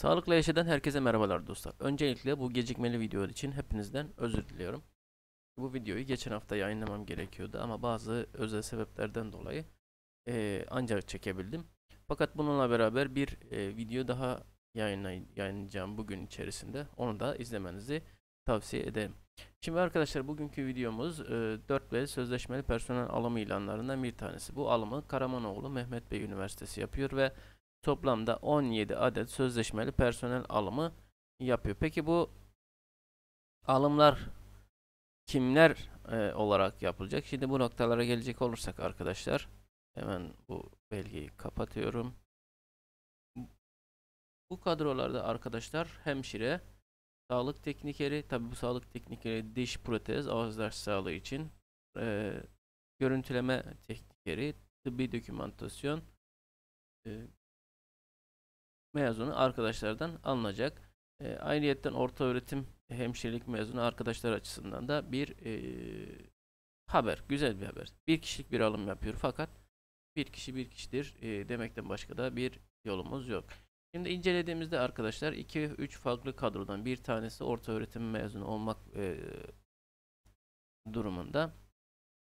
Sağlıkla yaşayan herkese merhabalar dostlar. Öncelikle bu gecikmeli video için hepinizden özür diliyorum. Bu videoyu geçen hafta yayınlamam gerekiyordu ama bazı özel sebeplerden dolayı e, ancak çekebildim. Fakat bununla beraber bir e, video daha yayınlay yayınlayacağım bugün içerisinde. Onu da izlemenizi tavsiye ederim. Şimdi arkadaşlar bugünkü videomuz e, 4 ve sözleşmeli personel alımı ilanlarından bir tanesi. Bu alımı Karamanoğlu Mehmet Bey Üniversitesi yapıyor ve toplamda 17 adet sözleşmeli personel alımı yapıyor. Peki bu alımlar kimler e, olarak yapılacak? Şimdi bu noktalara gelecek olursak arkadaşlar hemen bu belgeyi kapatıyorum. Bu kadrolarda arkadaşlar hemşire, sağlık teknikeri, tabi bu sağlık teknikeri diş protez, ağızlar sağlığı için e, görüntüleme teknikeri, tıbbi dokümantasyon, e, mezunu arkadaşlardan alınacak. E, ayrıyetten orta öğretim hemşirelik mezunu arkadaşlar açısından da bir e, haber. Güzel bir haber. Bir kişilik bir alım yapıyor fakat bir kişi bir kişidir e, demekten başka da bir yolumuz yok. Şimdi incelediğimizde arkadaşlar 2-3 farklı kadrodan bir tanesi orta öğretim mezunu olmak e, durumunda.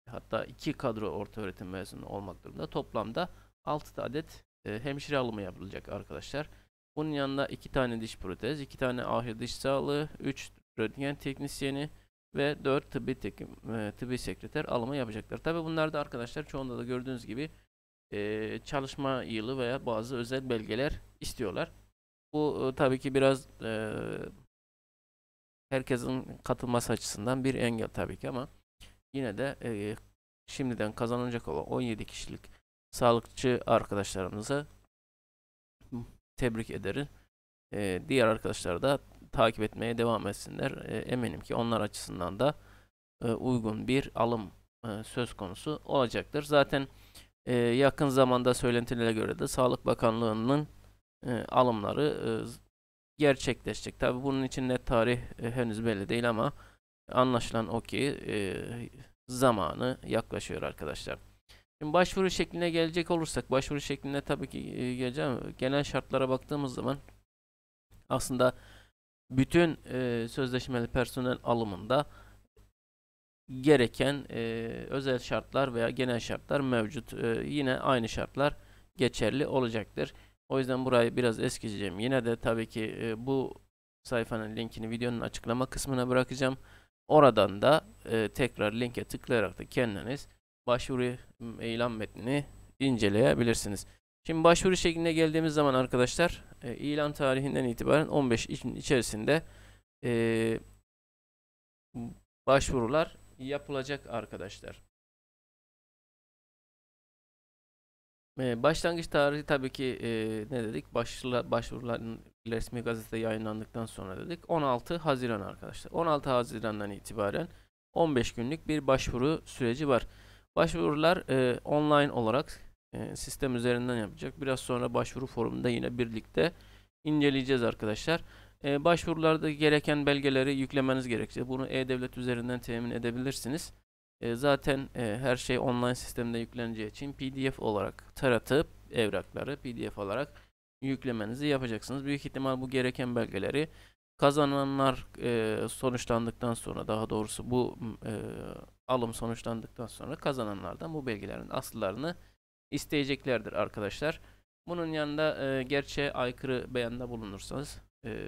Hatta 2 kadro orta öğretim mezunu olmak durumunda. Toplamda 6 adet e, hemşire alımı yapılacak arkadaşlar. Bunun yanında 2 tane diş protez, 2 tane ahir diş sağlığı, 3 röntgen teknisyeni ve 4 tıbbi, tek, e, tıbbi sekreter alımı yapacaklar. Tabi bunlar da arkadaşlar çoğunda da gördüğünüz gibi e, çalışma yılı veya bazı özel belgeler istiyorlar. Bu e, tabii ki biraz e, herkesin katılması açısından bir engel tabii ki ama yine de e, şimdiden kazanılacak olan 17 kişilik sağlıkçı arkadaşlarımıza tebrik ederim. E, ee, diğer arkadaşlar da takip etmeye devam etsinler. E, eminim ki onlar açısından da e, uygun bir alım e, söz konusu olacaktır. Zaten e, yakın zamanda söylentilere göre de Sağlık Bakanlığı'nın e, alımları e, gerçekleşecek. Tabi bunun için net tarih e, henüz belli değil ama anlaşılan o ki e, zamanı yaklaşıyor arkadaşlar. Şimdi başvuru şekline gelecek olursak başvuru şekline tabii ki e, geleceğim. Genel şartlara baktığımız zaman aslında bütün e, sözleşmeli personel alımında gereken e, özel şartlar veya genel şartlar mevcut. E, yine aynı şartlar geçerli olacaktır. O yüzden burayı biraz eskiyeceğim. Yine de tabii ki e, bu sayfanın linkini videonun açıklama kısmına bırakacağım. Oradan da e, tekrar linke tıklayarak da kendiniz başvuru ilan metnini inceleyebilirsiniz. Şimdi başvuru şeklinde geldiğimiz zaman arkadaşlar e, ilan tarihinden itibaren 15 için içerisinde e, başvurular yapılacak arkadaşlar. E, başlangıç tarihi tabii ki e, ne dedik? başvurular başvuruların resmi gazete yayınlandıktan sonra dedik. 16 Haziran arkadaşlar. 16 Haziran'dan itibaren 15 günlük bir başvuru süreci var. Başvurular e, online olarak e, sistem üzerinden yapacak. Biraz sonra başvuru forumunda yine birlikte inceleyeceğiz arkadaşlar. E, başvurularda gereken belgeleri yüklemeniz gerekecek. Bunu e-devlet üzerinden temin edebilirsiniz. E, zaten e, her şey online sistemde yükleneceği için pdf olarak taratıp evrakları pdf olarak yüklemenizi yapacaksınız. Büyük ihtimal bu gereken belgeleri kazananlar e, sonuçlandıktan sonra daha doğrusu bu e, alım sonuçlandıktan sonra kazananlardan bu belgelerin asıllarını isteyeceklerdir arkadaşlar. Bunun yanında e, gerçeğe aykırı beyanda bulunursanız e,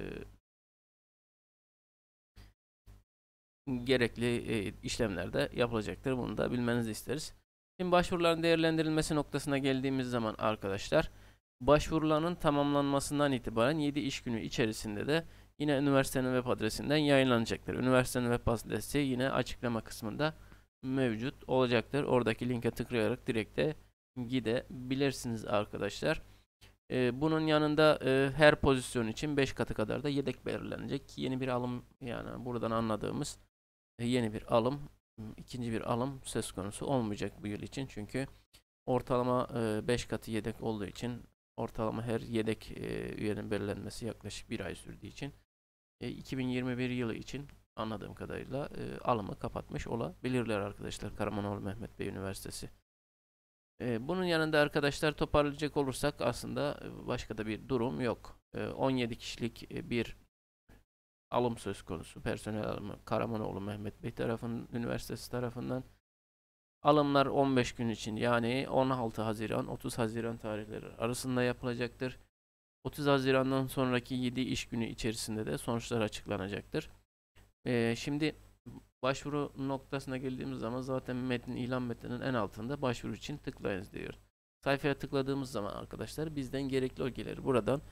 gerekli e, işlemler de yapılacaktır. Bunu da bilmenizi isteriz. Şimdi başvuruların değerlendirilmesi noktasına geldiğimiz zaman arkadaşlar başvuruların tamamlanmasından itibaren 7 iş günü içerisinde de yine üniversitenin web adresinden yayınlanacaktır. Üniversitenin web adresi yine açıklama kısmında mevcut olacaktır. Oradaki linke tıklayarak direkt de gidebilirsiniz arkadaşlar. Ee, bunun yanında e, her pozisyon için 5 katı kadar da yedek belirlenecek. Yeni bir alım yani buradan anladığımız e, yeni bir alım, ikinci bir alım söz konusu olmayacak bu yıl için. Çünkü ortalama 5 e, katı yedek olduğu için ortalama her yedek e, üyenin belirlenmesi yaklaşık bir ay sürdüğü için 2021 e, yılı için anladığım kadarıyla e, alımı kapatmış olabilirler arkadaşlar Karamanoğlu Mehmet Bey Üniversitesi. E, bunun yanında arkadaşlar toparlayacak olursak aslında başka da bir durum yok. E, 17 kişilik e, bir alım söz konusu personel alımı Karamanoğlu Mehmet Bey tarafının üniversitesi tarafından alımlar 15 gün için yani 16 Haziran 30 Haziran tarihleri arasında yapılacaktır. 30 Haziran'dan sonraki 7 iş günü içerisinde de sonuçlar açıklanacaktır. Ee, şimdi başvuru noktasına geldiğimiz zaman zaten metnin ilan metninin en altında başvuru için tıklayınız diyor. Sayfaya tıkladığımız zaman arkadaşlar bizden gerekli ögeleri buradan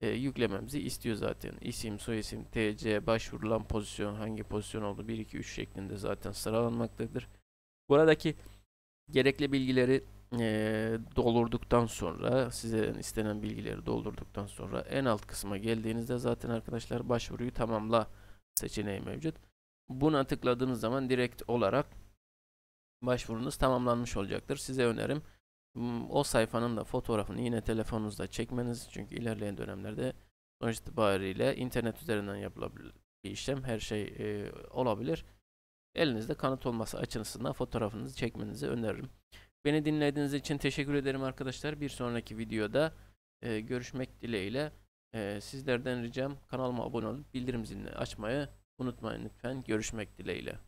e, yüklememizi istiyor zaten. İsim, soyisim, TC, başvurulan pozisyon, hangi pozisyon oldu 1 2 3 şeklinde zaten sıralanmaktadır. Buradaki gerekli bilgileri e, doldurduktan sonra size istenen bilgileri doldurduktan sonra en alt kısma geldiğinizde zaten arkadaşlar başvuruyu tamamla seçeneği mevcut. Buna tıkladığınız zaman direkt olarak başvurunuz tamamlanmış olacaktır. Size önerim o sayfanın da fotoğrafını yine telefonunuzda çekmeniz çünkü ilerleyen dönemlerde sonuç itibariyle internet üzerinden yapılabilir bir işlem her şey e, olabilir. Elinizde kanıt olması açısından fotoğrafınızı çekmenizi öneririm. Beni dinlediğiniz için teşekkür ederim arkadaşlar. Bir sonraki videoda e, görüşmek dileğiyle. Ee, sizlerden ricam kanalıma abone olup bildirim zilini açmayı unutmayın lütfen. Görüşmek dileğiyle.